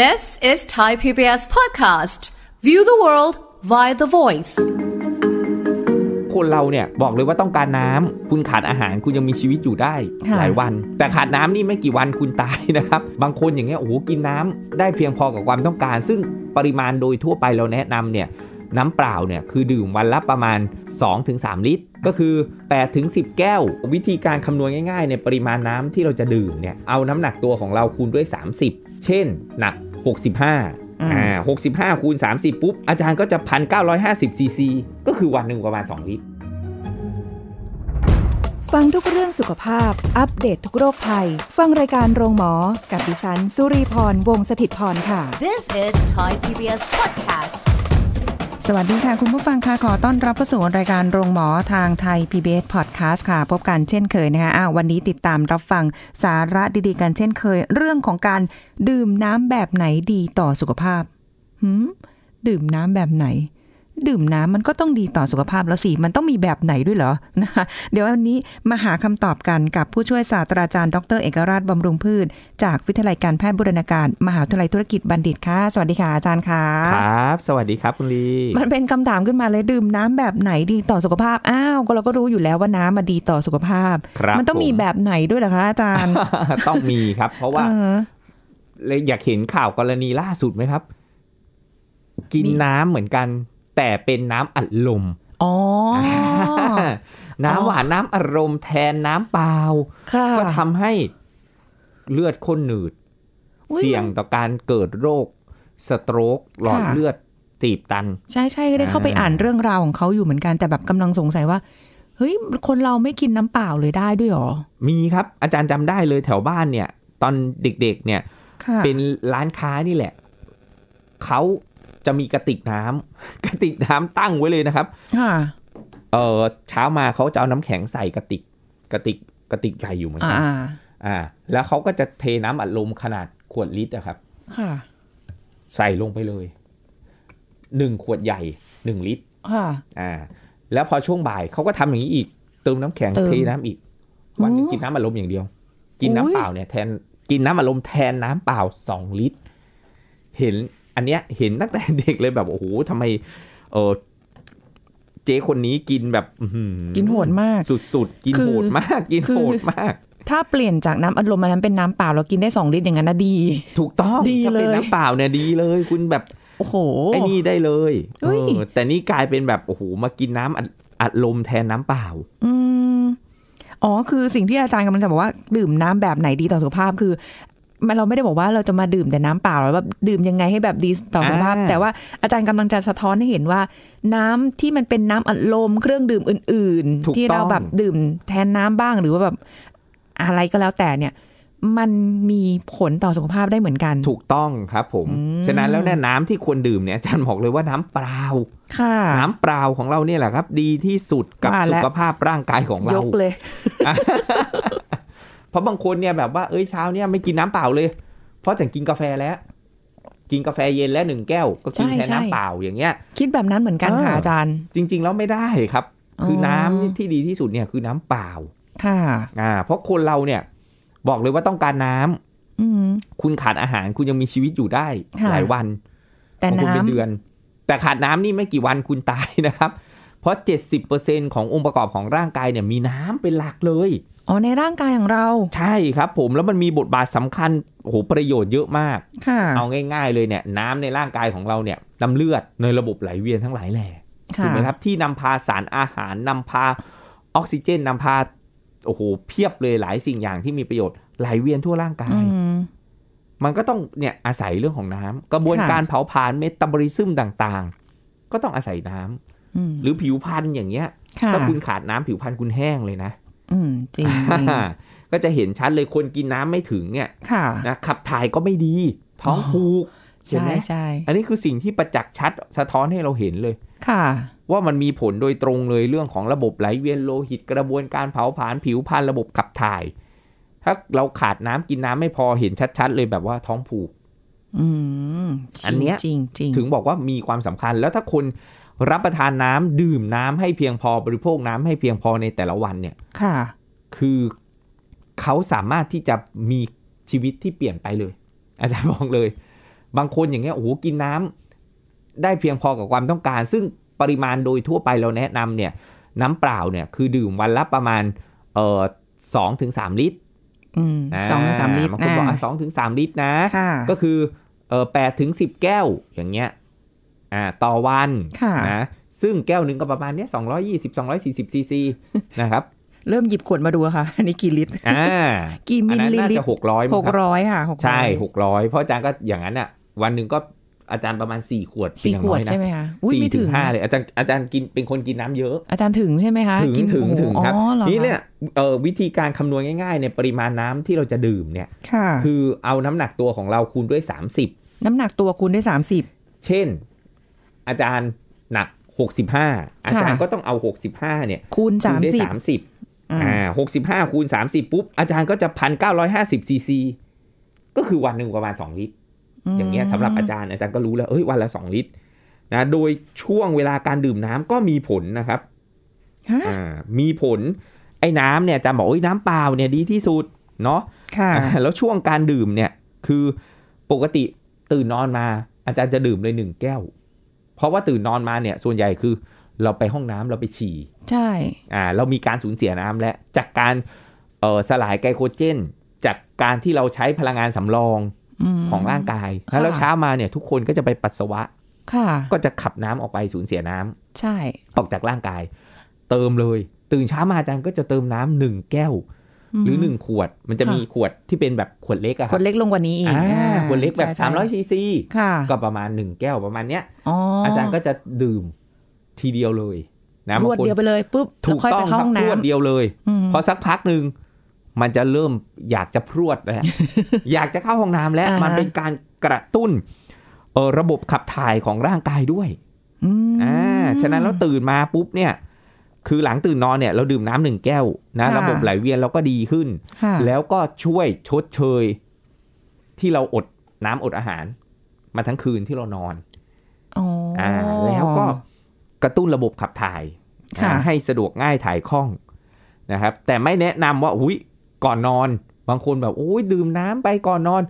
This is Thai PBS podcast. View the world via the voice. คนเราเนี่ยบอกเลยว่าต้องการน้ำ คุณขาดอาหารคุณยังมีชีวิตอยู่ได้หลายวัน แต่ขาดน้ำนี่ไม่กี่วันคุณตายนะครับ บางคนอย่างเงี้ยโอ้โห กินน้ำได้เพียงพอกับความต้องการ ซึ่งปริมาณโดยทั่วไปเราแนะนำเนี่ย น้ำเปล่าเนี่ยคือดื่มวันละประมาณ 2-3 ลิตร ก็คือ 8-10 แก้ววิธีการคำนวณง่าย ๆ ในปริมาณน้ำที่เราจะดื่มเนี่ยเอาน้ำหนักตัวของเราคูณด้วย 30เช่นหนัก 65 อ่าหกสิบห้าคูณสามสิบปุ๊บ อาจารย์ก็จะพันเก้าร้อยห้าสิบซีซี ก็คือวันหนึ่งประมาณสองลิตร ฟังทุกเรื่องสุขภาพ อัปเดตททุกโรคภัย ฟังรายการโรงหมอ กับดิฉัน สุรีพรวงศิตพรค่ะ This is Thai PBS Podcast สวัสดีค่ะคุณผู้ฟังค่ะขอต้อนรับเข้าสู่รายการโรงหมอทางไทย PBS Podcast ค่ะ พบกันเช่นเคยนะคะววันนี้ติดตามรับฟังสาระดีๆกันเช่นเคยเรื่องของการดื่มน้ำแบบไหนดีต่อสุขภาพ หืม ดื่มน้ำแบบไหนดื่มน้ำมันก็ต้องดีต่อสุขภาพแล้วสิ มันต้องมีแบบไหนด้วยเหรอนะคะ เดี๋ยววันนี้มาหาคำตอบกันกับผู้ช่วยศาสตราจารย์ ดร เอกราชบำรุงพืช จากวิทยาลัยการแพทย์บุรณาการ มหาวิทยาลัยธุรกิจบัณฑิตค่ะ สวัสดีค่ะอาจารย์ค่ะ ครับ สวัสดีครับคุณลี มันเป็นคำถามขึ้นมาเลยดื่มน้ำแบบไหนดีต่อสุขภาพ อ้าว ก็เราก็รู้อยู่แล้วว่าน้ำมาดีต่อสุขภาพ มันต้องมีแบบไหนด้วยเหรอคะ อาจารย์ ต้องมีครับ เพราะว่าเลยอยากเห็นข่าวกรณีล่าสุดไหมครับ กินน้ำเหมือนกันแต่เป็นน้ำอัดลมน้ำหวานน้ำอารมณ์แทนน้ำเปล่า ก็ทำให้เลือดข้นหนืด เสี่ยงต่อการเกิดโรค สโตรกหลอดเลือดตีบตัน ใช่ใช่ได้เข้าไปอ่านเรื่องราวของเขาอยู่เหมือนกันแต่แบบกำลังสงสัยว่า เฮ้ยคนเราไม่กินน้ำเปล่าเลยได้ด้วยหรอ มีครับ อาจารย์จำได้เลยแถวบ้านเนี่ย ตอนเด็กๆเนี่ย เป็นร้านค้านี่แหละเขาจะมีกระติกน้ำกระติกน้ำ ตั้งไว้เลยนะครับ ค่ะ เออเช้ามาเขาจะเอาน้ำแข็งใส่กระติกกระติกกระติกใหญ่อยู่เหมือนกันอ่าแล้วเขาก็จะเทน้ำอัดลมขนาดขวดลิตรอะครับ ค่ะ ใส่ลงไปเลยหนึ่งขวดใหญ่หนึ่งลิตร ค่ะอ่าแล้วพอช่วงบ่าย เขาก็ทำอย่างนี้อีก เติมน้ำแข็งเทน้ำอีกวันนึงกินน้ำอัดลมอย่างเดียว กินน้ำเปล่าเนี่ยแทนกินน้ำอัดลมแทนน้ำเปล่าสองลิตร เห็นอันเนี้ยเห็นตั้งแต่เด็กเลยแบบโอ้โหทำไม เออเจ๊คนนี้กินแบบกินโหดมาก สุดๆกินโหดมาก กินโหดมาก ถ้าเปลี่ยนจากน้ำอัดลมมันนั้นเป็นน้ำเปล่าเรากินได้สองลิตรอย่างนั้นนะดี ถูกต้องดีเลยถ้าเป็นน้ำเปล่าเนี่ยดีเลย คุณแบบโอ้โหไอ้นี่ได้เลย เออแต่นี่กลายเป็นแบบโอ้โหมากินน้ำอัดลมแทนน้ำเปล่า อืมอ๋อคือสิ่งที่อาจารย์กำลังจะบอกว่าดื่มน้ำแบบไหนดีต่อสุขภาพคือมเราไม่ได้บอกว่าเราจะมาดื่ม แต่น้ำเปล่าหรอแบบดื่มยังไงให้แบบดีต่อสุขภาพ แต่ว่าอาจารย์กำลังจะสะท้อนให้เห็นว่า น้ำที่มันเป็นน้ำอัดลมเครื่องดื่มอื่นๆที่เราแบบดื่ม แทนน้ำาบ้าง หรือว่าแบบ อะไรก็แล้วแต่เนี่ย มันมีผลต่อสุขภาพได้เหมือนกัน ถูกต้องครับ ผมฉะนั้นแล้วเนี่ยน้ำที่ควรดื่มเนี่ยอาจารย์บอกเลยว่าน้ำเปล่าค่ะน้ำเปล่าของเราเนี่ยแหละครับ ดีที่สุดกับสุขภาพร่างกายของเรายกเลยเพราะบางคนเนี่ยแบบว่าเอ้ยเช้าเนี่ยไม่กินน้ำเปล่าเลยเพราะจังกินกาแฟแล้ว กินกาแฟเย็นแล้วหนึ่งแก้ว ก็กินแค่น้ำเปล่าอย่างเงี้ยคิดแบบนั้นเหมือนกันค่ะอาจารย์จริงๆแล้วไม่ได้ครับ คือน้ำที่ดีที่สุดเนี่ยคือน้ำเปล่า ค่ะ อ่า เพราะคนเราเนี่ยบอกเลยว่าต้องการน้ำอคุณขาดอาหารคุณยังมีชีวิตอยู่ได้หลายวัน แต่น้ำเป็นเดือนแต่ขาดน้ำนี่ไม่กี่วันคุณตายนะครับ เพราะเเเจ็ดสิบปอร์ซ็นขององค์ประกอบของร่างกายเนี่ย มีน้ำเป็นหลักเลยอ๋อในร่างกายของเรา ใช่ครับ ผมแล้วมันมีบทบาทสำคัญโอ้โหประโยชน์เยอะมากเอาง่ายๆเลยเนี่ย น้ำในร่างกายของเราเนี่ยน้ำเลือดในระบบไหลเวียนทั้งหลายแหล่ถูกไหมครับ ที่นำพาสารอาหารนำพาออกซิเจน นำพา โอ้โหเพียบเลยหลายสิ่งอย่างที่มีประโยชน์ไหลเวียนทั่วร่างกายมันก็ต้องเนี่ยอาศัยเรื่องของน้ำกระบวนการเผาผลาญเมตาบอลิซึมต่าง ๆ ก็ต้องอาศัยน้ำหรือผิวพันธุ์อย่างเงี้ย ถ้าคุณขาดน้ำผิวพันธุ์คุณแห้งเลยนะอืมจริงก็จะเห็นชัดเลยคนกินน้ำไม่ถึงเนี่ยคนะขับถ่ายก็ไม่ดี ท้องผูกใช่ใช่ อันนี้คือสิ่งที่ประจักษ์ชัดสะท้อนให้เราเห็นเลย ค่ะ ว่ามันมีผลโดยตรงเลยเรื่องของระบบไหลเวียนโลหิตกระบวนการเผาผลาญผิวพรรณระบบขับถ่าย ถ้าเราขาดน้ำกินน้ำไม่พอเห็นชัด ๆ เลยแบบว่าท้องผูก อืมอันเนี้ยจริงจถึงบอกว่ามีความสำคัญ แล้วถ้าคนรับประทานน้ำ ดื่มน้ำให้เพียงพอบริโภคน้ำให้เพียงพอในแต่ละวันเนี่ย ค่ะ คือเขาสามารถที่จะมีชีวิตที่เปลี่ยนไปเลย อาจารย์บอกเลย บางคนอย่างเงี้ยโอ้โหกินน้ำได้เพียงพอกับความต้องการ ซึ่งปริมาณโดยทั่วไปเราแนะนำเนี่ย น้ำเปล่าเนี่ย คือดื่มวันละประมาณเอ่อสองถึงสามลิตรสองถึงสามลิตรบางคนบอกสองถึงสามลิตรนะก็คือเออแปดถึงสิบแก้วอย่างเงี้ยอ่า ต่อวันนะ ซึ่งแก้วหนึ่งก็ประมาณเนี้ยสองร้อยยี่สิบสองร้อยสี่สิบซีซี นะครับ เริ่มหยิบขวดมาดูค่ะ อันนี้กี่ลิตร อ่า กี่มิลลิลิตรน่าจะหกร้อยหกร้อยค่ะใช่หกร้อยเพราะอาจารย์ก็ อย่างนั้นอ่ะ วันหนึ่งก็อาจารย์ประมาณสี่ขวดสี่ขวดใช่ไหมคะสี่ถึงห้าเลย อาจารย์ อาจารย์กิน เป็นคนกินน้ำเยอะ อาจารย์ถึงใช่ไหมคะ ถึงถึงถึงครับนี่เนี่ยวิธีการคำนวณง่ายๆในปริมาณน้ำที่เราจะดื่มเนี่ยคือเอาน้ำหนักตัวของเราคูณด้วยิบน้ำหนักตัวคูณด้วยิบเช่นอาจารย์หนัก 65อาจารย์ก็ต้องเอา 65เนี่ย คูณ30มสิได้30อ่าหกสิบห้าคูณสามสิบปุ๊บอาจารย์ก็จะพันเก้าร้อยห้าสิบซีซีก็คือวันหนึ่งประมาณสองลิตร อย่างเงี้ยสำหรับอาจารย์อาจารย์ก็รู้แล้วเอ้ยวันละสองลิตร นะ โดยช่วงเวลาการดื่มน้ำก็มีผลนะครับมีผลไอ้น้ำเนี่ย จะบอกว่าน้ำเปล่าเนี่ยดีที่สุดเนาะแล้วช่วงการดื่มเนี่ย คือปกติตื่นนอนมา อาจารย์จะดื่มเลยหนึ่งแก้วเพราะว่าตื่นนอนมาเนี่ยส่วนใหญ่คือเราไปห้องน้ำเราไปฉี่ ใช่ อ่า เรามีการสูญเสียน้ำและ จากการเออสลายไกลโคเจนจากการที่เราใช้พลังงานสำรองอของร่างกายแล้วเช้ามาเนี่ยทุกคนก็จะไปปัสสาวะค่ะก็จะขับน้ำออกไปสูญเสียน้ำ ใช่ออกจากร่างกาย เติมเลย ตื่นเช้ามาอาจารย์ก็จะเติมน้ำหนึ่งแก้วหรือ1ขวดมันจะมีขวดที่เป็นแบบขวดเล็กอะคขวดเล็กลงกว่านี้อีกขวดเล็กแบบ300ซีซีก็ประมาณ1แก้วประมาณเนี้ยอาจารย์ก็จะดื่มทีเดียวเลยนะขวดเดียวไปเลยปุ๊บถูกต้องพับรวดเดียวเลยพอสักพักหนึ่งมันจะเริ่มอยากจะพรวดแล้วอยากจะเข้าห้องน้ำแล้ว มันเป็นการกระตุ้นระบบขับถ่ายของร่างกายด้วยอ่าฉะนั้นแล้วตื่นมาปุ๊บเนี่ยคือหลังตื่นนอนเนี่ยเราดื่มน้ำหนึ่งแก้วนะระบบไหลเวียนเราก็ดีขึ้นแล้วก็ช่วยชดเชยที่เราอดน้ำอดอาหาร มาทั้งคืนที่เรานอนอ่า แล้วก็กระตุ้นระบบขับถ่ายให้สะดวกง่ายถ่ายคล่องนะครับ แต่ไม่แนะนำว่าอุ้ยก่อนนอนบางคนแบบอุ้ยดื่มน้ำไปก่อนนอน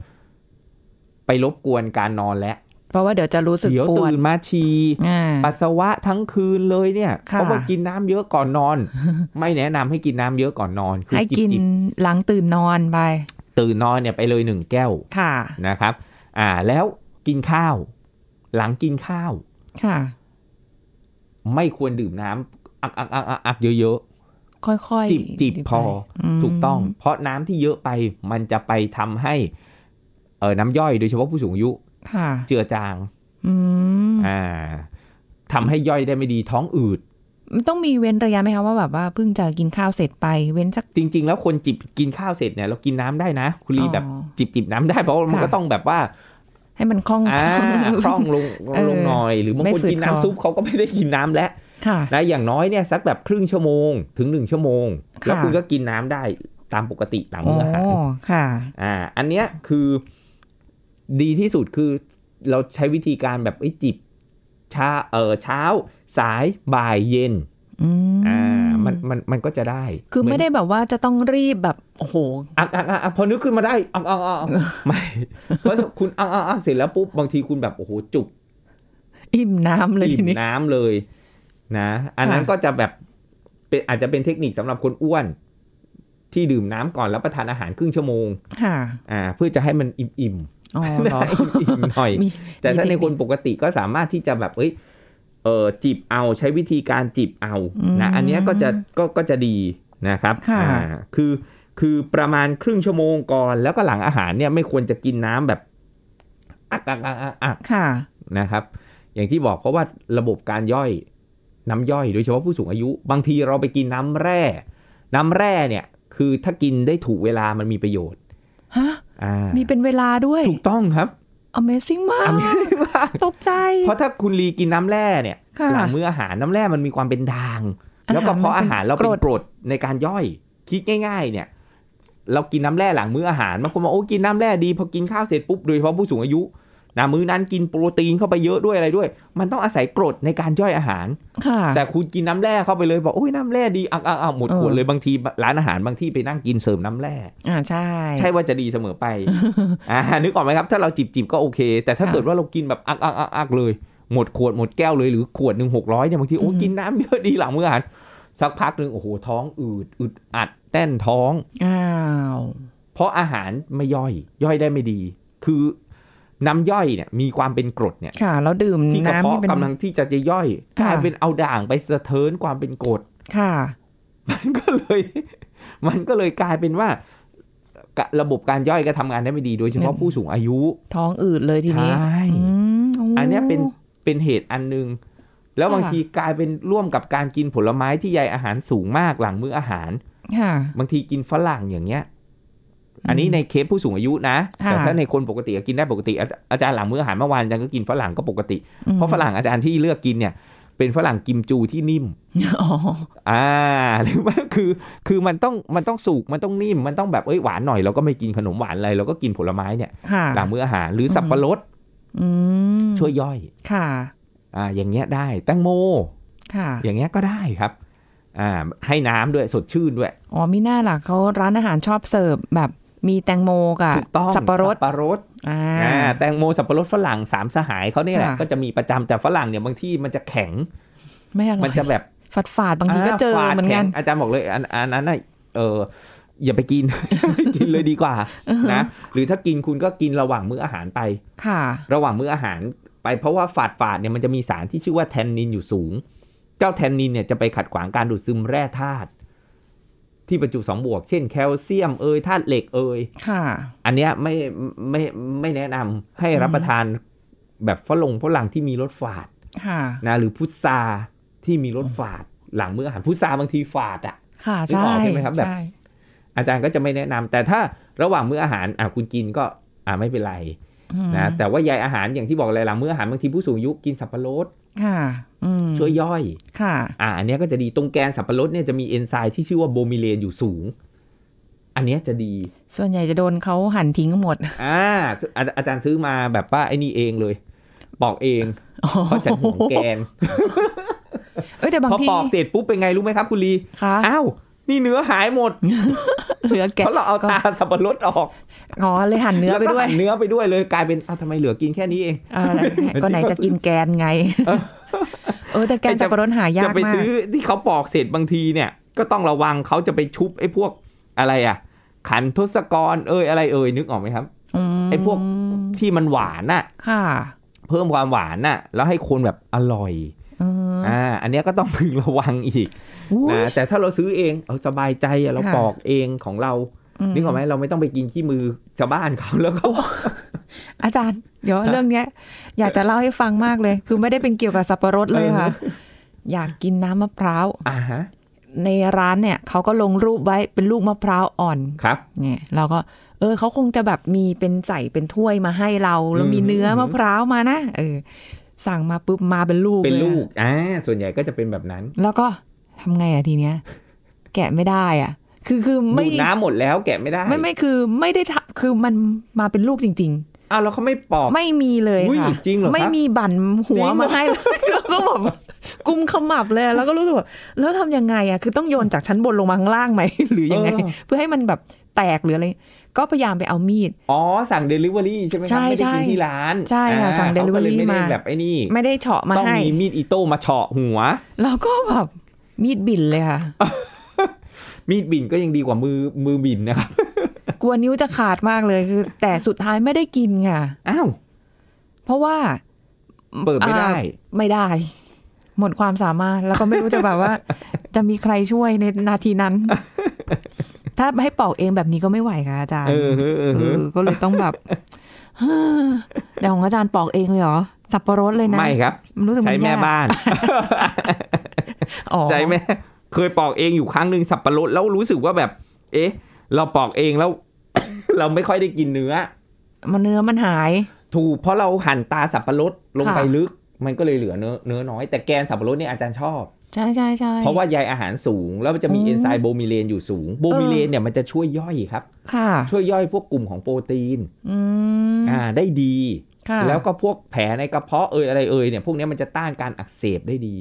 ไปรบกวนการนอนและเพราะว่าเดี๋ยวจะรู้สึกปวดเดี๋ยวตื่นมาชีปัสสาวะทั้งคืนเลยเนี่ย เพราะว่ากินน้ำเยอะก่อนนอน ไม่แนะนำให้กินน้ำเยอะก่อนนอนคือให้กินหลังตื่นนอนไป ตื่นนอนเนี่ยไปเลยหนึ่งแก้ว ค่ะ นะครับ อ่า แล้วกินข้าว หลังกินข้าว ค่ะ ไม่ควรดื่มน้ำอักอักอักอักเยอะๆค่อยๆจิบจิบพอถูกต้อง เพราะน้ำที่เยอะไปมันจะไปทำให้ เออน้ำย่อยโดยเฉพาะผู้สูงอายุเจือจางอ่าทำให้ย่อยได้ไม่ดีท้องอืดต้องมีเว้นระยะไหมคะว่าแบบว่าเพิ่งจะกินข้าวเสร็จไปเว้นสัก จริง ๆแล้วคนจิบกินข้าวเสร็จเนี่ยเรากินน้ำได้นะคุณลีแบบจิบจิบน้ำได้เพราะมันก็ต้องแบบว่า ให้มันคล่องคล่องลงลงหน่อย หรือบางคนกินน้ำซุปเขาก็ไม่ได้กินน้ำแล้วนะอย่างน้อยเนี่ยสักแบบครึ่งชั่วโมงถึงหนึ่งชั่วโมงแล้วคุณก็กินน้ำได้ตามปกติหลัมื้ออาหารค่ะ อ่า อันเนี้ยคือดีที่สุดคือเราใช้วิธีการแบบไอ้จิบชาเออเช้า สายบ่ายเย็นอ่า มันมันมันก็จะได้ คือไม่ได้แบบว่าจะต้องรีบแบบ โอ้โหอ่ะอ่ะอัพอนึกขึ้นมาได้อ่ะอ่ะอ่ะไม่เพราะคุณอ่ะอ่ะอ่ะเสร็จแล้วปุ๊บบางทีคุณแบบโอ้โหจุก อิ่มน้ำเลยอิ่มน้ำเลยนะอันนั้นก็จะแบบเป็นอาจจะเป็นเทคนิคสำหรับคนอ้วน ที่ดื่มน้ำก่อนแล้วประทานอาหารครึ่งชั่วโมง ค่ะ อ่าเพื่อจะให้มันอิ่มอิ่มอีกหน่อยแต่ถ้าในคนปกติก็สามารถที่จะแบบเอ้ยเออจีบเอาใช้วิธีการจีบเอานะอันนี้ก็จะก็ก็จะดีนะครับค่ะคือคือประมาณครึ่งชั่วโมงก่อน แล้วก็หลังอาหารเนี่ย ไม่ควรจะกินน้ำแบบอักอักอักอักค่ะนะครับ อย่างที่บอกเพราะว่าระบบการย่อยน้ำย่อยโดยเฉพาะผู้สูงอายุบางทีเราไปกินน้ำแร่ น้ำแร่เนี่ย คือถ้ากินได้ถูกเวลามันมีประโยชน์ฮะมีเป็นเวลาด้วย ถูกต้องครับ Amazing มากมากตกใจ เพราะถ้าคุณลีกินน้ำแร่เนี่ยหลังมื้ออาหารน้ำแร่มันมีความเป็นด่างแล้วก็เพราะอาหารเราเป็นกรดในการย่อยคิดง่าย ๆ เนี่ยเรากินน้ำแร่หลังมื้ออาหารบางคนบอกโอ้กินน้ำแร่ดีพอกินข้าวเสร็จปุ๊บโดยเฉพาะผู้สูงอายุนะมื้อนั้นกินโปรตีนเข้าไปเยอะด้วยอะไรด้วย มันต้องอาศัยกรดในการย่อยอาหารแต่คุณกินน้ำแร่เข้าไปเลยบอกโอ้ยน้ำแร่ดีอ่ะอ่ะหมดขวดเลยบางทีร้านอาหารบางที่ไปนั่งกินเสริมน้ำแร่อ่าใช่ ใช่ว่าจะดีเสมอไปอ่านึกออกไหมครับ ถ้าเราจิบจิบก็โอเค แต่ถ้าเกิดว่าเรากินแบบอักอักอักเลย หมดขวดหมดแก้วเลยหรือขวดหนึ่งหกร้อยเนี่ยบางทีโอ้กินน้ำเยอะดีหลังมื้ออาหารสักพักหนึ่งโอ้โหท้องอืดอึดอัดแน่นท้องอ้าวเพราะอาหารไม่ย่อยย่อยได้ไม่ดี คือน้ำย่อยเนี่ยมีความเป็นกรดเนี่ย ค่ะ แล้วดื่มน้ำที่กระเพาะกำลังที่จะจะย่อยกลายเป็นเอาด่างไปสะเทินความเป็นกรด ค่ะ มันก็เลย มันก็เลยกลายเป็นว่าระบบการย่อยก็ทำงานได้ไม่ดีโดยเฉพาะผู้สูงอายุ ท้องอืดเลยทีนี้ใช่อันนี้เป็นเป็นเหตุอันหนึ่งแล้วบางทีกลายเป็นร่วมกับการกินผลไม้ที่ใยอาหารสูงมากหลังมื้ออาหาร ค่ะ บางทีกินฝรั่งอย่างเงี้ยอันนี้ในเคสผู้สูงอายุนะ แต่ถ้าในคนปกติกินได้ปกติ อาจารย์หลังมื้ออาหารเมื่อวานอาจารย์ก็กินฝรั่งก็ปกติเพราะฝรั่งอาจารย์ที่เลือกกินเนี่ย เป็นฝรั่งกิมจูที่นิ่มอ๋่าหรือว่าคือ คือมันต้องมันต้องสุกมันต้องนิ่มมันต้องแบบเอ้ยหวานหน่อยเราก็ไม่กินขนมหวานอะไรเราก็กินผลไม้เนี่ยหลังมื้ออาหารหรือสับปะรดช่วยย่อย ค่ะอ่าอย่างเงี้ยได้แตงโม ค่ะ อย่างเงี้ยก็ได้ครับอ่าให้น้ำด้วยสดชื่นด้วยอ๋อมิน่าล่ะเขาร้านอาหารชอบเสิร์ฟแบบมีแตงโมกับสับปะรดสับปะรดแตงโมสับปะรดฝรั่งสามสหายเขาเนี่ยแหละก็จะมีประจำแต่ฝรั่งเนี่ยบางที่มันจะแข็งไม่อร่อยมันจะแบบฝาดฝาดบางทีก็เจอเหมือนกันอาจารย์บอกเลยอันอันนั้นเอออย่าไปกินกินเลยดีกว่านะหรือถ้ากินคุณก็กินระหว่างมื้ออาหารไป ค่ะ ระหว่างมื้ออาหารไปเพราะว่าฝาดฝาดเนี่ยมันจะมีสารที่ชื่อว่าแทนนินอยู่สูง เจ้าแทนนินเนี่ยจะไปขัดขวางการดูดซึมแร่ธาตุที่บรรจุสองบวกเช่นแคลเซียมเอยธาตุเหล็กเอยค่ะ อันเนี้ยไม่ไม่ไม่แนะนำให้รับประทานแบบฝรั่งฝรั่งที่มีรสฝาดค่ะนะหรือพุทราที่มีรสฝาดหลังมื้ออาหารพุทราบางทีฝาดอ่ะค่ะใช่ใช่ไหมครับแบบอาจารย์ก็จะไม่แนะนำ แต่ถ้าระหว่างมื้ออาหารอ่ะคุณกินก็อ่าไม่เป็นไรนะแต่ว่าใยอาหารอย่างที่บอกหลายหลังมื้ออาหารบางทีผู้สูงอายุกินสับปะรดค่ะช่วยย่อยค่ะ อ่าอันนี้ก็จะดีตรงแกนสับปะรดเนี่ยจะมี เอนไซม์ที่ชื่อว่าโบมิเลนอยู่สูง อันนี้จะดี ส่วนใหญ่จะโดนเขาหั่นทิ้งหมดอ่า อาจารย์ซื้อมาแบบว่า ไอ้นี่เองเลยปอกเองเพราะฉันหวงแกน เอ้แต่บางทีพอปอกเสร็จปุ๊บเป็นไงรู้ไหมครับคุณลี อ้าว นี่เนื้อหายหมดเหลือแกะเพราะเราเอาตาสับปะรดออกอ๋อเลยหั่นเนื้อไปด้วยหั่นเนื้อไปด้วยเลยกลายเป็นอ้าวทำไมเหลือกินแค่นี้เองก็ไหนจะกินแกนไงเออแต่แกนสับปะรดหายากมากจะไปซื้อที่เขาปอกเสร็จบางทีเนี่ย ก็ต้องระวังเขาจะไปชุบไอ้พวกอะไรอ่ะ ขันทศกรเอ้ยอะไรเอ้ยนึกออกไหมครับไอ้พวกที่มันหวานน่ะค่ะเพิ่มความหวานน่ะแล้วให้คนแบบอร่อยอ่าอันนี้ก็ต้องพึงระวังอีกนะแต่ถ้าเราซื้อเองเอาสบายใจเราปอกเองของเรานึกออกไหมเราไม่ต้องไปกินขี้มือชาวบ้านเขาแล้วก็อาจารย์ เดี๋ยวเรื่องเนี้ย อยากจะเล่าให้ฟังมากเลย คือไม่ได้เป็นเกี่ยวกับสับปะรดเลยค่ะ อยากกินน้ำมะพร้าวอ่าฮะในร้านเนี่ย เขาก็ลงรูปไว้เป็นลูกมะพร้าวอ่อนครับ เนี่ย เราก็ เออเขาคงจะแบบมีเป็นใส่เป็นถ้วยมาให้เราแล้วมีเนื้อมะพร้าวมานะ เออสั่งมาปุ๊บมาเป็นลูกเป็นลูกอ่าส่วนใหญ่ก็จะเป็นแบบนั้น แล้วก็ทำไงอะทีเนี้ย แกะไม่ได้อ่ะ คือคือไม่น้ำหมดแล้วแกะไม่ได้ ไม่ไม่คือไม่ได้ทำคือมันมาเป็นลูกจริงๆอ้าวแล้วเขาไม่ปอกไม่มีเลยค่ะจริงเหรอครับไม่มีบั่นหัวมาให้แล้วก็แบบกุมขมับเลย แล้วก็รู้สึกว่าแล้วทำยังไง อ่ะคือต้องโยนจากชั้นบนลงมาข้างล่างไหมหรือยังไง เพื่อให้มันแบบแตกหรืออะไรก็พยายามไปเอามีด อ๋อ สั่งเดลิเวอรี่ใช่ไหมครับไม่ได้กินที่ร้าน ใช่ค่ะสั่งเดลิเวอรี่มาแบบไอ้นี่ไม่ได้เฉาะมาให้ต้องมีมีดอิโต้มาเฉาะหัวแล้วก็แบบมีดบินเลยค่ะมีดบินก็ยังดีกว่ามือมือบินนะครับกลัวนิ้วจะขาดมากเลยคือ แต่สุดท้ายไม่ได้กินค่ะอ้าวเพราะว่าเปิดไม่ได้ไม่ได้ หมดความสามารถแล้วก็ไม่รู้จะแบบว่า จะมีใครช่วยในนาทีนั้นถ้าให้ปอกเองแบบนี้ก็ไม่ไหวค่ะอาจารย์ ก็เลยต้องแบบเดี๋ยวของอาจารย์ปอกเองเลยเหรอสับปะรดเลยนะไม่ครับรู้สึกใช้แม่บ้านใช้แม่เคยปอกเองอยู่ครั้งหนึ่งสับปะรดแล้วรู้สึกว่าแบบ เอ๊ะ เราปอกเองแล้ว เราไม่ค่อยได้กินเนื้อ มันเนื้อมันหาย ถูกเพราะเราหั่นตาสับปะรดลงไปลึก มันก็เลยเหลือเนื้อเนื้อน้อยแต่แกนสับปะรดเนี่ยอาจารย์ชอบใช่ใช่ใช่เพราะว่าใยอาหารสูง แล้วมันจะมีเอนไซม์โบมิเลนอยู่สูง โบมิเลนเนี่ยมันจะช่วยย่อยครับ ค่ะ ช่วยย่อยพวกกลุ่มของโปรตีน อ่า ได้ดี แล้วก็พวกแผลในกระเพาะเอยอะไรเอยเนี่ยพวกนี้มันจะต้านการอักเสบได้ดี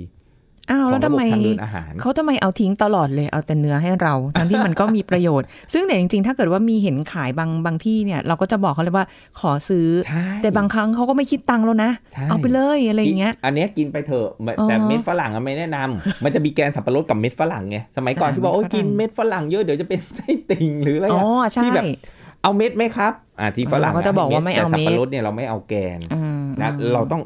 อ้าวแล้วทำไมเขาทำไมเอาทิ้งตลอดเลยเอาแต่เนื้อให้เราทั้งที่มันก็มีประโยชน์ ซึ่งแต่จริงๆ ถ้าเกิดว่ามีเห็นขายบางบางที่เนี่ย เราก็จะบอกเขาเลยว่าขอซื้อ แต่บางครั้งเขาก็ไม่คิดตังค์แล้วนะ เอาไปเลย อะไรเงี้ยอันนี้กินไปเถอะแต่เม็ดฝรั่งไม่แนะนำ มันจะมีแกนสับปะรดกับเม็ดฝรั่งไงสมัยก่อนที่บอกโอ้กินเม็ดฝรั่งเยอะเดี๋ยวจะเป็นไส้ติ่งหรืออะไรที่แบบเอาเม็ดไหมครับอ่าที่ฝรั่งก็จะบอกว่าไม่เอาเม็ดสับปะรดเนี่ยเราไม่เอาแกนนะเราต้อง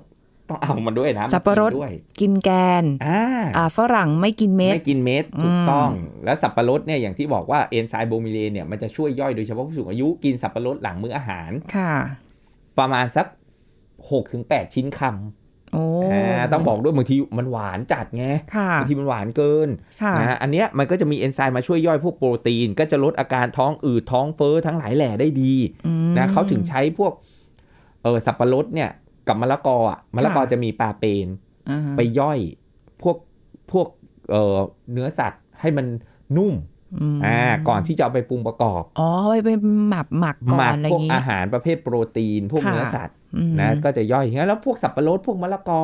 ต้องเอามันด้วยนะ สับปะรดด้วยกินแกน อ่าฝรั่งไม่กินเม็ดไม่กินเม็ดถูกต้อง แล้วสับปะรดเนี่ยอย่างที่บอกว่าเอนไซม์โบมิเลนเนี่ยมันจะช่วยย่อยโดยเฉพาะผู้สูงอายุกินสับปะรดหลังมื้ออาหารค่ะ ประมาณสักหกถึงแปดชิ้นคำโอ้ต้องบอกด้วยบางทีมันหวานจัดไงบางทีมันหวานเกินนะอันเนี้ยมันก็จะมีเอนไซม์มาช่วยย่อยพวกโปรตีนก็จะลดอาการท้องอืดท้องเฟ้อทั้งหลายแหล่ได้ดีนะเขาถึงใช้พวกเออสับปะรดเนี่ยกับมะละกออ่ะมะละกอจะมีปลาเปนไปย่อยพวกพวกเเนื้อสัตว์ให้มันนุ่มอ่าก่อนที่จะเอาไปปรุงประกอบอ๋อไปไปหมักหมักก่อนอะไรอย่างงี้พวกอาหารประเภทโปรตีนพวกเนื้อสัตว์นะก็จะย่อยอย่างนี้แล้วพวกสับปะรด พวกมะละกอ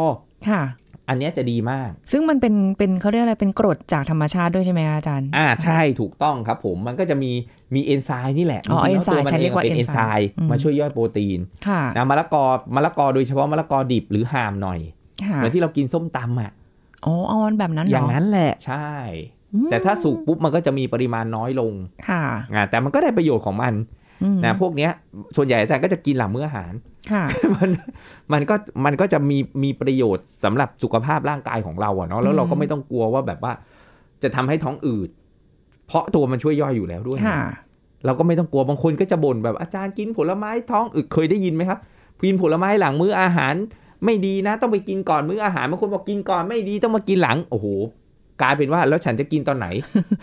ค่ะอันนี้จะดีมาก ซึ่งมันเป็นเป็นเขาเรียกอะไรเป็นกรดจากธรรมชาติด้วยใช่ไหมอาจารย์ อ่าใช่ถูกต้องครับผมมันก็จะมีมีเอนไซม์นี่แหละ อ๋อเอนไซมันเองเป็นเอนไซม์มาช่วยย่อยโปรตีนคนะมะละกอ มะละกอโดยเฉพาะมะละกอดิบหรือห่ามหน่อย เหมือนที่เรากินส้มตำอ่ะ๋อเอาแบบนั้นอย่างนั้นแหละ ใช่ แต่ถ้าสุกปุ๊บมันก็จะมีปริมาณน้อยลง ค่ะแต่มันก็ได้ประโยชน์ของมันนะพวกเนี้ยส่วนใหญ่อาจารย์ก็จะกินหลังมื้ออาหารมันมันก็มันก็จะมีมีประโยชน์สำหรับสุขภาพร่างกายของเราอะเนาะแล้วเราก็ไม่ต้องกลัวว่าแบบว่า จะทำให้ท้องอืดเพราะตัวมันช่วยย่อยอยู่แล้วด้วยเราก็ไม่ต้องกลัวบางคนก็จะบ่นแบบอาจารย์กินผลไม้ท้องอืดเคยได้ยินไหมครับกินผลไม้หลังมื้ออาหารไม่ดีนะ ต้องไปกินก่อนมื้ออาหารบางคนบอกกินก่อนไม่ดีต้องมากินหลัง โอ้โหกลายเป็นว่า แล้วฉันจะกินตอนไหน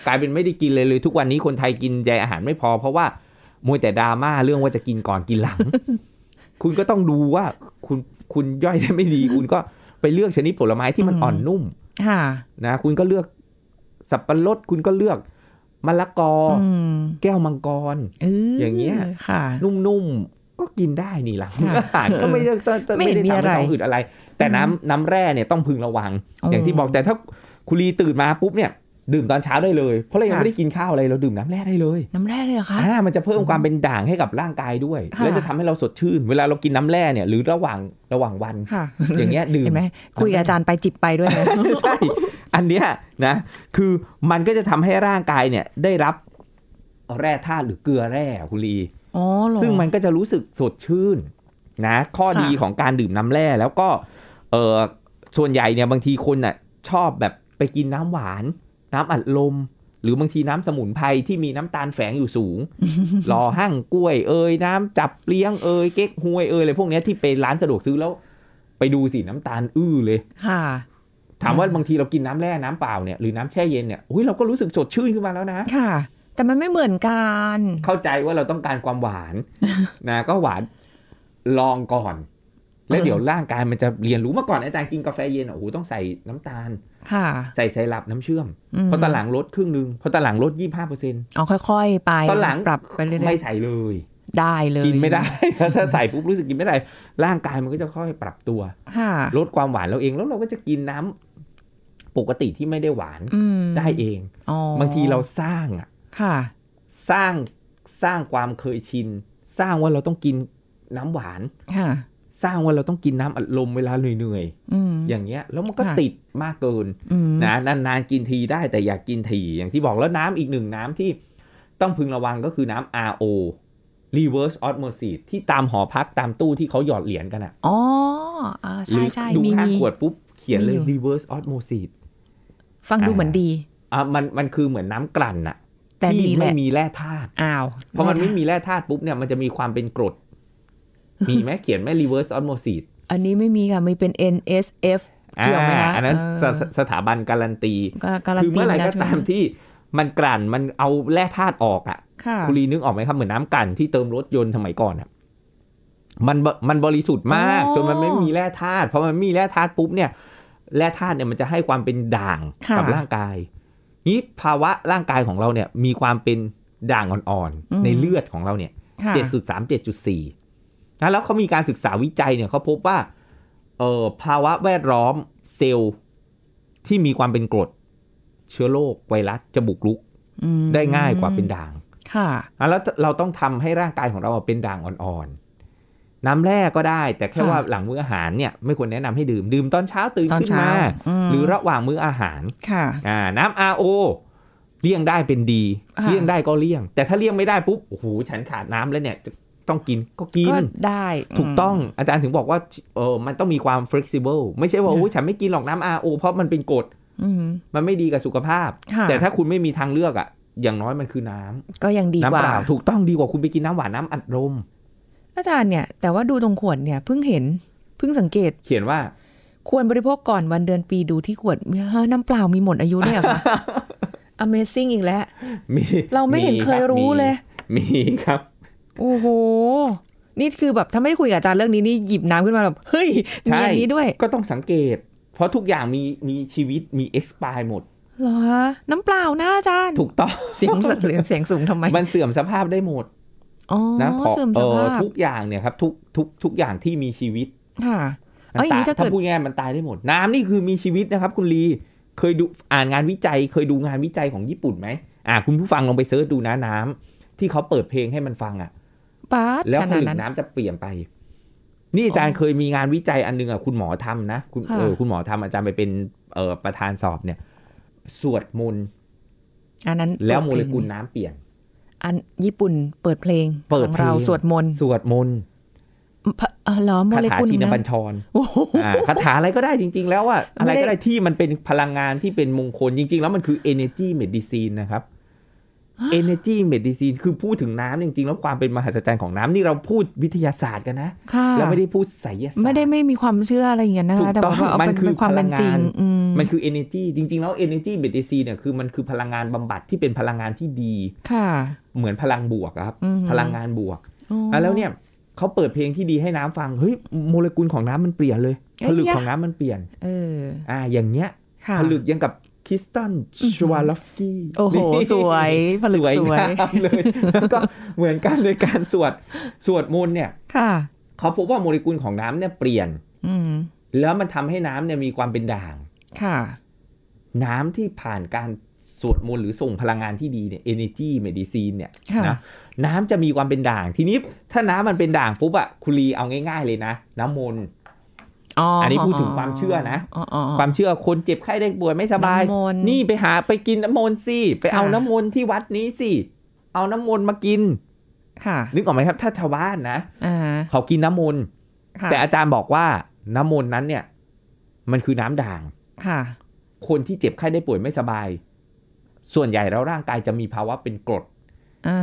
กลายเป็นไม่ได้กินเลยเลยทุกวันนี้คนไทยกินใยอาหารไม่พอเพราะว่ามวยแต่ดราม่าเรื่องว่าจะกินก่อนกินหลัง คุณก็ต้องดูว่าคุณคุณย่อยได้ไม่ดีคุณก็ไปเลือกชนิดผลไม้ที่มันอ่อนนุ่มนะคุณก็เลือกสับปะรด คุณก็เลือก มะละกอแก้วมังกรอย่างเงี้ยค่ะ นุ่ม ๆ ก็กินได้นี่หลังอาหารก็ไม่ได้ไม่ได้ทำให้ท้องอืดอะไร แต่น้ำน้ำแร่เนี่ยต้องพึงระวัง อย่างที่บอกแต่ถ้าคุณลีตื่นมาปุ๊บเนี่ยดื่มตอนเช้าได้เลยเพราะเรายังไม่ได้กินข้าวอะไร เราดื่มน้ำแร่ได้เลย น้ำแร่เลยเหรอคะอ่ามันจะเพิ่มความเป็นด่างให้กับร่างกายด้วยแล้วจะทำให้เราสดชื่น เวลาเรากินน้ำแร่เนี่ย หรือระหว่างระหว่างวัน อย่างเงี้ยดื่มเห็นไหมคุยอาจารย์ไปจิบไปด้วยใช่ อันเนี้ยนะ คือมันก็จะทำให้ร่างกายเนี่ยได้รับแร่ธาตุหรือเกลือแร่คุณลีซึ่งมันก็จะรู้สึกสดชื่นนะ ข้อดีของการดื่มน้ำแร่แล้วก็เออส่วนใหญ่เนี่ยบางทีคนอ่ะชอบแบบไปกินน้ำหวานน้ำอัดลม หรือบางทีน้ำสมุนไพรที่มีน้ำตาลแฝงอยู่สูงหล่อหั่งกล้วยเอ่ยน้ำจับเลี้ยงเอ่ยเก๊กฮวยเอ่ยอะไรพวกนี้ที่เป็นร้านสะดวกซื้อแล้วไปดูสิน้ำตาลอื้อเลย ค่ะ ถามว่าบางทีเรากินน้ำแร่น้ำเปล่าเนี่ยหรือน้ำแช่เย็นเนี่ยอุ้ยเราก็รู้สึกสดชื่นขึ้นมาแล้วนะ ค่ะ แต่มันไม่เหมือนกัน เข้าใจว่าเราต้องการความหวานนะก็หวานลองก่อนแล้วเดี๋ยวร่างกายมันจะเรียนรู้มาก่อนอาจารย์กินกาแฟเย็นโอ้โหต้องใส่น้ำตาลใส่ส่หลับน้ำเชื่อม พอตอนหลังลดครึ่งหนึ่งพอตอนหลังลดยี่ห้าเปอร์เซ็นต์อ๋อ ค่อยๆไปตอนหลังปรับไปเรื่อยๆไม่ใส่เลย ได้เลยกินไม่ได้ถ้าใส่ปุ๊บรู้สึกกินไม่ได้ ร่างกายมันก็จะค่อยปรับตัวลดความหวานเราเองแล้วเราก็จะกินน้ำ ปกติที่ไม่ได้หวานได้เองบางทีเราสร้างอ่ะ สร้างสร้างความเคยชินสร้างว่าเราต้องกินน้ำหวานสร้างว่าเราต้องกินน้ำอัดลมเวลาเหนื่อยๆ อย่างเงี้ย แล้วมันก็ติดมากเกินนะนานๆกินทีได้แต่อยากกินที อย่างที่บอกแล้วน้ำอีกหนึ่งน้ำที่ต้องพึงระวังก็คือน้ำ RO reverse osmosis ที่ตามหอพักตามตู้ที่เขาหยอดเหรียญกันอ่ะอ๋อใช่ใช่ดูข้าขวดปุ๊บเขียนเลย reverse osmosis ฟังดูเหมือนดีอ่ะมันมันคือเหมือนน้ากลั่นอะแต่ที่ไม่มีแร่ธาตุอ้าวเพราะมันไม่มีแร่ธาตุปุ๊บเนี่ยมันจะมีความเป็นกรดมีไหมเขียนไหม reverse osmosis อันนี้ไม่มีค่ะ มีเป็น NSF เกี่ยวไหมคะอันนั้นสสถาบันการันตี คือเมื่อไหร่ก็ตามที่มันกลั่น มันเอาแร่ธาตุออกอ่ะคุรีนึกออกไหมครับ เหมือนน้ากลั่นที่เติมรถยนต์สมัยก่อนอ่ะมันมันบริสุทธิ์มาก จนมันไม่มีแร่ธาตุพอมันมีแร่ธาตุปุ๊บเนี่ย แร่ธาตุเนี่ยมันจะให้ความเป็นด่างกับร่างกาย นี้ภาวะร่างกายของเราเนี่ยมีความเป็นด่างอ่อนๆในเลือดของเราเนี่ยเจ็ดสุดสามเจ็ดจุดสี่นะแล้วเขามีการศึกษาวิจัยเนี่ยเขาพบว่า เออภาวะแวดล้อมเซลล์ที่มีความเป็นกรด เชื้อโรคไวรัสจะบุกรุกได้ง่ายกว่าเป็นด่าง ค่ะแล้วเราต้องทำให้ร่างกายของเราเป็นด่างอ่อนๆ น้ำแร่ก็ได้ แต่แค่ว่าหลังมื้ออาหารเนี่ย ไม่ควรแนะนำให้ดื่มดื่มตอนเช้าตื่นขึ้นมาหรือระหว่างมื้ออาหารค่ะอาน้ำ RO เลี่ยงได้เป็นดี เลี่ยงได้ก็เลี่ยง แต่ถ้าเลี่ยงไม่ได้ปุ๊บโอ้โหฉันขาดน้ำแล้วเนี่ยต้องกินก็กินได้ ถูกต้องอาจารย์ถึงบอกว่าเออมันต้องมีความ flexible ไม่ใช่ว่าโอ้ฉันไม่กินหรอกน้ำ RO เพราะมันเป็นกรดมันไม่ดีกับสุขภาพ แต่ถ้าคุณไม่มีทางเลือกอะอย่างน้อยมันคือน้ำ ก็ยังดีกว่าถูกต้องดีกว่าคุณไปกินน้ำหวานน้าอัดลมอาจารย์เนี่ยแต่ว่าดูตรงขวดเนี่ยเพิ่งเห็นเพิ่งสังเกต เขียนว่าควรบริโภคก่อนวันเดือนปีดูที่ขวดน้ำเปล่ามีหมดอายุเนี่ยค่ะ Amazing อีกแล้วเราไม่เห็นเคยรู้เลย มีครับโอ้โห นี่คือแบบ ถ้าไม่ได้คุยกับอาจารย์เรื่องนี้ นี่หยิบน้ำขึ้นมาแบบ เฮ้ยมีอันนี้ด้วย ก็ต้องสังเกต เพราะทุกอย่างมีมีชีวิตมี expire หมดหรอน้ำเปล่านะอาจารย์ ถูกต้อง เสียงสัเหลืงเสียงสูงทำไม มันเสื่อมสภาพได้หมดนะขอเอพทุกอย่างเนี่ยครับ ทุกทุกทุกอย่างที่มีชีวิต ค่ะมันตาถ้าพูดง่ายมันตายได้หมด น้ำนี่คือมีชีวิตนะครับ คุณลี เคยดูอ่านงานวิจัยเคยดูงานวิจัยของญี่ปุ่นไหมอ่าคุณผู้ฟังลองไปเซิร์ชดูนะน้ำ ที่เขาเปิดเพลงให้มันฟังอ่ะปาดแล้วผลิกน้ำจะเปลี่ยนไป นี่อาจารย์เคยมีงานวิจัยอันนึงอ่ะคุณหมอทำนะคุณเออ คุณหมอทำอาจารย์ไปเป็นเออประธานสอบเนี่ย สวดมนต์อันนั้นแล้วโมเลกุลน้ำเปลี่ยนอันญี่ปุ่นเปิดเพลงเปิดเราสวดมนต์สวดมนต์อโมเลกุลคาถาชินบัญชรคาถาอะไรก็ได้จริงๆแล้วอะอะไรก็ได้ที่มันเป็นพลังงานที่เป็นมงคลจริงๆแล้วมันคือ energy medicine นะครับ Energy Medicine คือพูดถึงน้ำจริงๆ แล้วความเป็นมหัศจรรย์ของน้ำนี่เราพูดวิทยาศาสตร์กันนะเราไม่ได้พูดไสยศาสตร์ไม่ได้ไม่มีความเชื่ออะไรอย่างนี้นะคะแต่ว่ามันคือความเป็นจริงมันคือ Energy จริงๆ แล้ว Energy Medicine เนี่ยคือ มันคือพลังงานบำบัดที่เป็นพลังงานที่ดีค่ะ เหมือนพลังบวกครับพลังงานบวก แล้วเนี่ยเขาเปิดเพลงที่ดีให้น้ำฟังเฮ้ยโมเลกุลของน้ำมันเปลี่ยนเลยผลึกของน้ำมันเปลี่ยนเอออ่าอย่างเงี้ยผลึกยังกับคิสตันชวาลอฟกี้โอ้โห สวย ผลึกสวยเลยแล้วก็เหมือนกันเลยการสวดสวดมนต์เนี่ย ค่ะเขาพบว่าโมเลกุลของน้ำเนี่ยเปลี่ยนอแล้วมันทำให้น้ำเนี่ยมีความเป็นด่าง ค่ะ น้ำที่ผ่านการสวดมนต์หรือส่งพลังงานที่ดีเนี่ย energy medicine เนี่ยนะน้ำจะมีความเป็นด่าง ทีนี้ถ้าน้ำมันเป็นด่างปุ๊บอะคุรีเอาง่ายๆเลยนะน้ำมนต์อันนี้พูดถึงความเชื่อนะความเชื่อคนเจ็บไข้ได้ป่วยไม่สบายนี่ไปหาไปกินน้ำมนต์สิไปเอาน้ำมนต์ที่วัดนี้สิเอาน้ำมนต์มากิน ค่ะนึกออกไหมครับถ้าชาวบ้านนะเขากินน้ำมนต์แต่อาจารย์บอกว่าน้ำมนต์นั้นเนี่ย มันคือน้ำด่าง ค่ะ คนที่เจ็บไข้ได้ป่วยไม่สบาย ส่วนใหญ่แล้วร่างกายจะมีภาวะเป็นกรด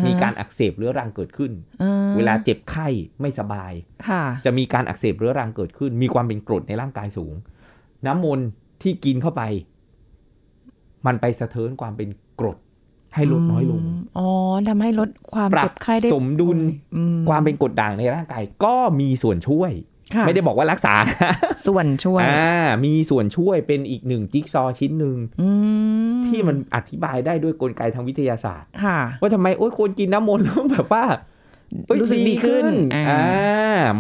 มีการอักเสบเรื้อรังเกิดขึ้น เวลาเจ็บไข้ ไม่สบาย จะมีการอักเสบเรื้อรังเกิดขึ้น มีความเป็นกรดในร่างกายสูง น้ำมนที่กินเข้าไป มันไปสะเทินความเป็นกรด ให้ลดน้อยลง อ๋อทำให้ลดความเจ็บไข้ได้สมดุลความเป็นกรดด่างในร่างกายก็มีส่วนช่วยไม่ได้บอกว่ารักษา ส่วนช่วยมีส่วนช่วยเป็นอีกหนึ่งจิ๊กซอชิ้นหนึ่งที่มันอธิบายได้ด้วยกลไกทางวิทยาศาสตร์ว่าทำไมโอ้ยคนกินน้ำมนต์แล้วแบบว่ารู้สึกดีขึ้นอ่า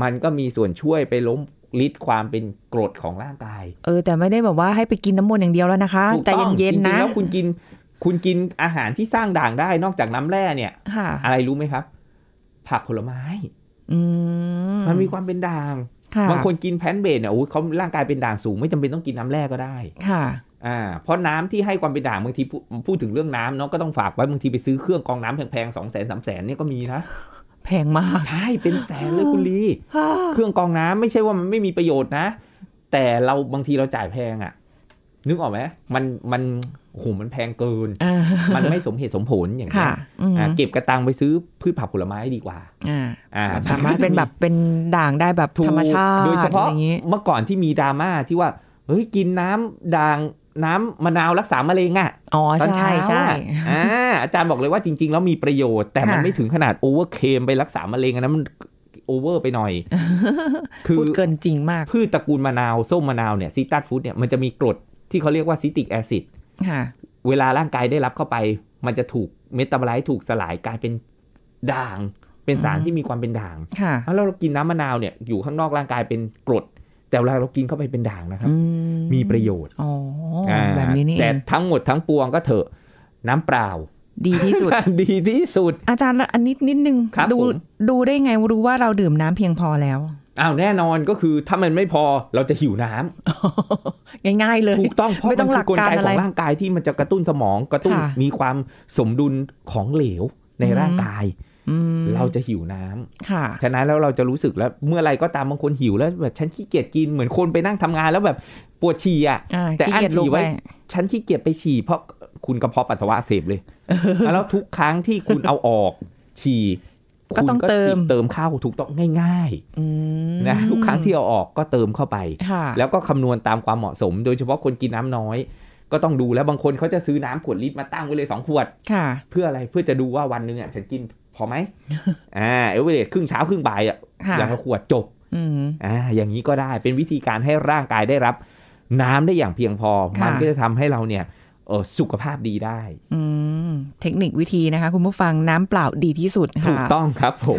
มันก็มีส่วนช่วยไปล้มลิดความเป็นกรดของร่างกาย เออแต่ไม่ได้แบบว่าให้ไปกินน้ำมนต์อย่างเดียวแล้วนะคะ แต่เย็นๆนะแล้วคุณกินคุณกินอาหารที่สร้างด่างได้นอกจากน้ำแร่เนี่ยอะไรรู้ไหมครับ ผักผลไม้มันมีความเป็นด่างบางคนกินแพนเบดเนี่ยโอ้เขาร่างกายเป็นด่างสูงไม่จำเป็นต้องกินน้ำแร่ก็ได้ ค่ะ อ่าเพราะน้ำที่ให้ความเป็นด่างบางทีพูดถึงเรื่องน้ำเนาะก็ต้องฝากไว้บางทีไปซื้อเครื่องกองน้ำแพงๆสองแสนสามแสนเนี่ยก็มีนะ แพงมาก ใช่เป็นแสนเลยคุณลีเครื่องกองน้ำไม่ใช่ว่ามันไม่มีประโยชน์นะ แต่เราบางทีเราจ่ายแพงอะ่ะนึกออกไหมมันมันโอ้โห มันแพงเกิน มันไม่สมเหตุสมผลอย่างเงี้ยเก็บกระตังไปซื้อพืชผักผลไม้ดีกว่า สามารถเป็นแบบเป็นด่างได้แบบธรรมชาติ โดยเฉพาะเมื่อก่อนที่มีดราม่าที่ว่า เฮ้ย กินน้ำด่างน้ำมะนาวรักษามะเร็งอ่ะอ๋อใช่ใช่ อาจารย์บอกเลยว่าจริงๆ แล้วมีประโยชน์ แต่มันไม่ถึงขนาดโอเวอร์เคมไปรักษามะเร็งนะ มันโอเวอร์ไปหน่อย คือเกินจริงมาก พืชตระกูลมะนาวส้มมะนาวเนี่ยซิตัสฟู้ดเนี่ยมันจะมีกรดที่เขาเรียกว่าซิติกแอซิดเวลาร่างกายได้รับเข้าไปมันจะถูกเมตาบอลไลท์ถูกสลายกลายเป็นด่าง เป็นสารที่มีความเป็นด่าง แล้วเรากินน้ำมะนาวเนี่ยอยู่ข้างนอกร่างกายเป็นกรด แต่เวลาเรากินเข้าไปเป็นด่างนะครับ มีประโยชน์อ๋อแบบนี้นี่แต่ทั้งหมดทั้งปวงก็เถอะน้ำเปล่า ดีที่สุดดีที่สุด อาจารย์อันนิดนิดนึงดูดูได้ไงรู้ว่าเราดื่มน้ำเพียงพอแล้วอ้าวแน่นอนก็คือถ้ามันไม่พอเราจะหิวน้ำง่ายๆเลยถูกต้องเพราะมันคือกลไกของร่างกายที่มันจะกระตุ้นสมอง กระตุ้นมีความสมดุลของเหลวในร่างกายเราจะหิวน้ำ ค่ะฉะนั้นแล้วเราจะรู้สึกแล้วเมื่อไรก็ตามบางคนหิวแล้วแบบฉันขี้เกียจกิน เหมือนคนไปนั่งทำงานแล้วแบบปวดฉี่อ่ะแต่อันฉี่ไว้ ฉันขี้เกียจไปฉี่ เพราะคุณกระเพาะปัสสาวะเสพเลยแล้วทุกครั้งที่คุณเอาออกฉี่ก็ต้องเติมเติมเข้าถูกต้องง่ายๆนะทุกครั้งที่เอาออกก็เติมเข้าไป แล้วก็คำนวณตามความเหมาะสม โดยเฉพาะคนกินน้ำน้อยก็ต้องดูแล้วบางคนเขาจะซื้อน้ำขวดลิตรมาตั้งไว้เลยสองขวด เพื่ออะไรเพื่อจะดูว่าวันนึงอ่ะฉันกินพอไหมอ่าเอเวอเรสครึ่งเช้าครึ่งบ่ายอ่ะอย่างละขวดจบอ่าอย่างนี้ก็ได้เป็นวิธีการให้ร่างกายได้รับ น้ำได้อย่างเพียงพอ มันก็จะทำให้เราเนี่ยสุขภาพดีได้เทคนิควิธีนะคะคุณผู้ฟังน้ำเปล่าดีที่สุดถูกต้องครับผม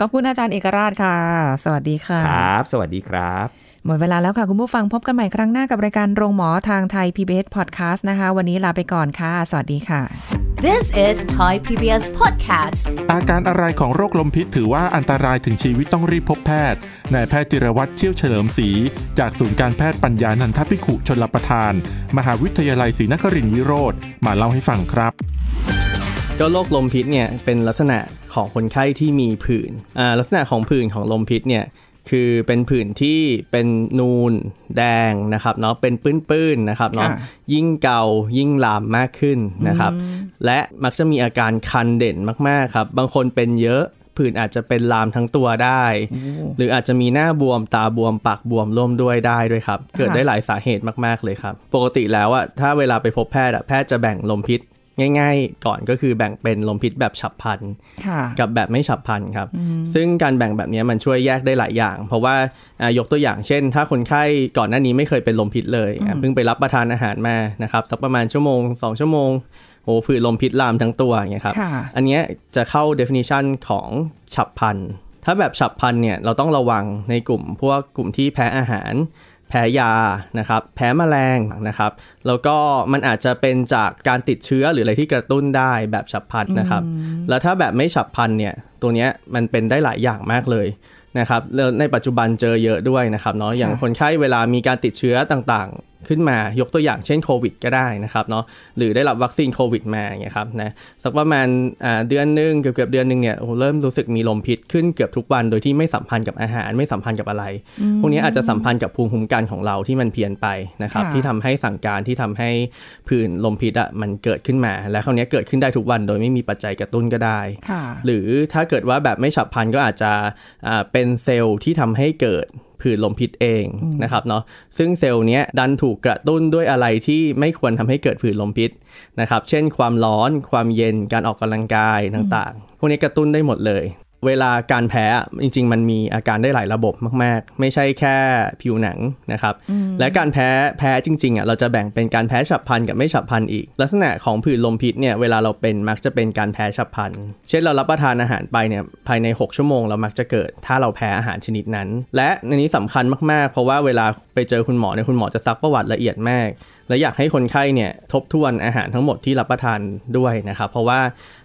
ขอบคุณอาจารย์เอกราชค่ะ สวัสดีค่ะ ครับ สวัสดีครับหมดเวลาแล้วค่ะ คุณผู้ฟังพบกันใหม่ครั้งหน้ากับรายการโรงหมอทางไทย PBS Podcast นะคะ วันนี้ลาไปก่อนค่ะ สวัสดีค่ะ This is Thai PBS Podcast อาการอะไรของโรคลมพิษถือว่าอันตรายถึงชีวิตต้องรีบพบแพทย์นายแพทย์จิรวัตรเชี่ยวเฉลิมศรีจากศูนย์การแพทย์ปัญญานันทพิขุชนลประทาน มหาวิทยาลัยศรีนครินทร์วิโรธมาเล่าให้ฟังครับก็โรคลมพิษเนี่ยเป็นลักษณะของคนไข้ที่มีผื่นลักษณะของผื่นของลมพิษเนี่ยคือเป็นผื่นที่เป็นนูนแดงนะครับเนาะเป็นปื้นๆนะครับเนาะยิ่งเก่ายิ่งลามมากขึ้นนะครับและมักจะมีอาการคันเด่นมาก ๆ ครับ บางคนเป็นเยอะผื่นอาจจะเป็นลามทั้งตัวได้ หรืออาจจะมีหน้าบวมตาบวมปากบวมร่วมด้วยได้ด้วยครับเกิดได้หลายสาเหตุมากๆเลยครับ ปกติแล้วอะถ้าเวลาไปพบแพทย์อะแพทย์จะแบ่งลมพิษง่ายๆ ก่อนก็คือแบ่งเป็นลมพิษแบบฉับพลันกับแบบไม่ฉับพลันครับ ซึ่งการแบ่งแบบนี้มันช่วยแยกได้หลายอย่าง เพราะว่ายกตัวอย่างเช่น ถ้าคนไข้ก่อนหน้านี้ไม่เคยเป็นลมพิษเลยเพิ่งไปรับประทานอาหารมานะครับสักประมาณชั่วโมง2ชั่วโมงโอ้ผื่นลมพิษลามทั้งตัวเงี้ยครับอันนี้จะเข้า definition ของฉับพลันถ้าแบบฉับพลันเนี่ยเราต้องระวังในกลุ่ม พวกกลุ่มที่แพ้อาหารแพ้ยา นะครับแพ้มแมลง นะครับ แล้วก็มันอาจจะเป็นจากการติดเชื้อหรืออะไรที่กระตุ้นได้แบบฉับพลันนะครับ แล้วถ้าแบบไม่ฉับพลันเนี่ย ตัวเนี้ยมันเป็นได้หลายอย่างมากเลยนะครับ ในปัจจุบันเจอเยอะด้วยนะครับ เนาะ อย่างคนไข้เวลามีการติดเชื้อต่างขึ้นมายกตัวอย่างเช่นโควิด ก็ได้นะครับเนาะหรือได้รับวัคซีนโควิดมาเงี้ยครับนะสักประมาณเดือนนึงเกือบเกือบเดือนนึงเนี่ยเริ่มรู้สึกมีลมพิษขึ้นเกือบทุกวัน โดยที่ไม่สัมพันธ์กับอาหารไม่สัมพันธ์กับอะไร พวกนี้อาจจะสัมพันธ์กับภูมิคุ้มกันของเราที่มันเพี้ยนไปนะครับ ที่ทำให้สั่งการที่ทำให้ผื่นลมพิษอ่ะมันเกิดขึ้นมา และคราวนี้เกิดขึ้นได้ทุกวันโดยไม่มีปัจจัยกระตุ้นก็ได้หรือถ้าเกิดว่าแบบไม่ฉับพลันก็อาจจะเป็นเซลล์ที่ทำให้เกิดผื่นลมพิษเองนะครับเนาะซึ่งเซลล์นี้ดันถูกกระตุ้นด้วยอะไรที่ไม่ควรทำให้เกิดผื่นลมพิษนะครับเช่นความร้อนความเย็นการออกกำลังกายต่างๆ พวกนี้กระตุ้นได้หมดเลยเวลาการแพ้จริงๆ มันมีอาการได้หลายระบบมากๆ ไม่ใช่แค่ผิวหนังนะครับ และการแพ้ แพ้จริงๆ อ่ะ เราจะแบ่งเป็นการแพ้ฉับพลันกับไม่ฉับพลันอีก ลักษณะของผื่นลมพิษเนี่ย เวลาเราเป็น มักจะเป็นการแพ้ฉับพลัน เช่น เรารับประทานอาหารไปเนี่ย ภายใน 6 ชั่วโมงเรามักจะเกิดถ้าเราแพ้อาหารชนิดนั้น และในนี้สำคัญมากๆ เพราะว่าเวลาไปเจอคุณหมอเนี่ย คุณหมอจะซักประวัติละเอียดมาก และอยากให้คนไข้เนี่ยทบทวนอาหารทั้งหมดที่รับประทานด้วยนะครับ เพราะว่า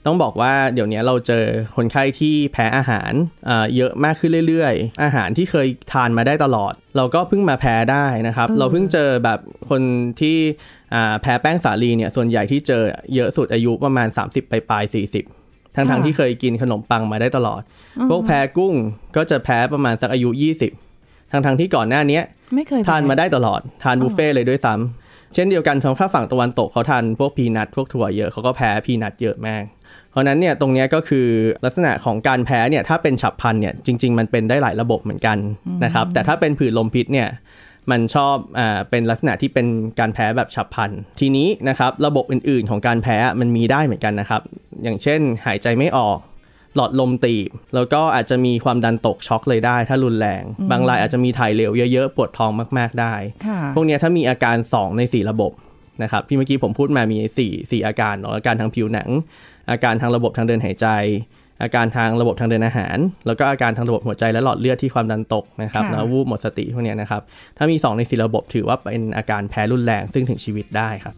ต้องบอกว่าเดี๋ยวนี้เราเจอคนไข้ที่แพ้อาหารเยอะมากขึ้นเรื่อย ๆ อาหารที่เคยทานมาได้ตลอด เราก็เพิ่งมาแพ้ได้นะครับ เราเพิ่งเจอแบบคนที่แพ้แป้งสาลีเนี่ยส่วนใหญ่ที่เจอเยอะสุดอายุประมาณ 30ไปปลาย40ทั้งทางที่เคยกินขนมปังมาได้ตลอดพวกแพ้กุ้งก็จะแพ้ประมาณสักอายุ 20ทั้งทางที่ก่อนหน้านี้ทานมาได้ตลอด ทานบุฟเฟ่เลยด้วยซ้ำเช่นเดียวกันงภาฝั่งตะวันตกเขาทานพวกพีนัทพวกถั่วเยอะเขาก็แพ้พีนัทเยอะมากเพราะนั้นเนี่ยตรงนี้ก็คือลักษณะของการแพ้เนี่ยถ้าเป็นฉับพันเนี่ยจริงๆมันเป็นได้หลายระบบเหมือนกันนะครับแต่ถ้าเป็นผื่นลมพิษเนี่ยมันชอบอ่าเป็นลักษณะที่เป็นการแพ้แบบฉับพันทีนี้นะครับระบบอื่นๆของการแพ้มันมีได้เหมือนกันนะครับอย่างเช่นหายใจไม่ออกหลอดลมตีบ แล้วก็อาจจะมีความดันตกช็อกเลยได้ถ้ารุนแรง บางรายอาจจะมีถ่ายเหลวเยอะๆปวดท้องมากๆได้ พวกนี้ถ้ามีอาการ 2 ใน 4 ระบบนะครับที่เมื่อกี้ผมพูดมามี 4 4 อาการเนาะอาการทางผิวหนัง อาการทางระบบทางเดินหายใจ อาการทางระบบทางเดินอาหาร แล้วก็อาการทางระบบหัวใจและหลอดเลือดที่ความดันตกนะครับนะวูบหมดสติพวกนี้นะครับ ถ้ามี 2 ใน 4 ระบบถือว่าเป็นอาการแพ้รุนแรงซึ่งถึงชีวิตได้ครับ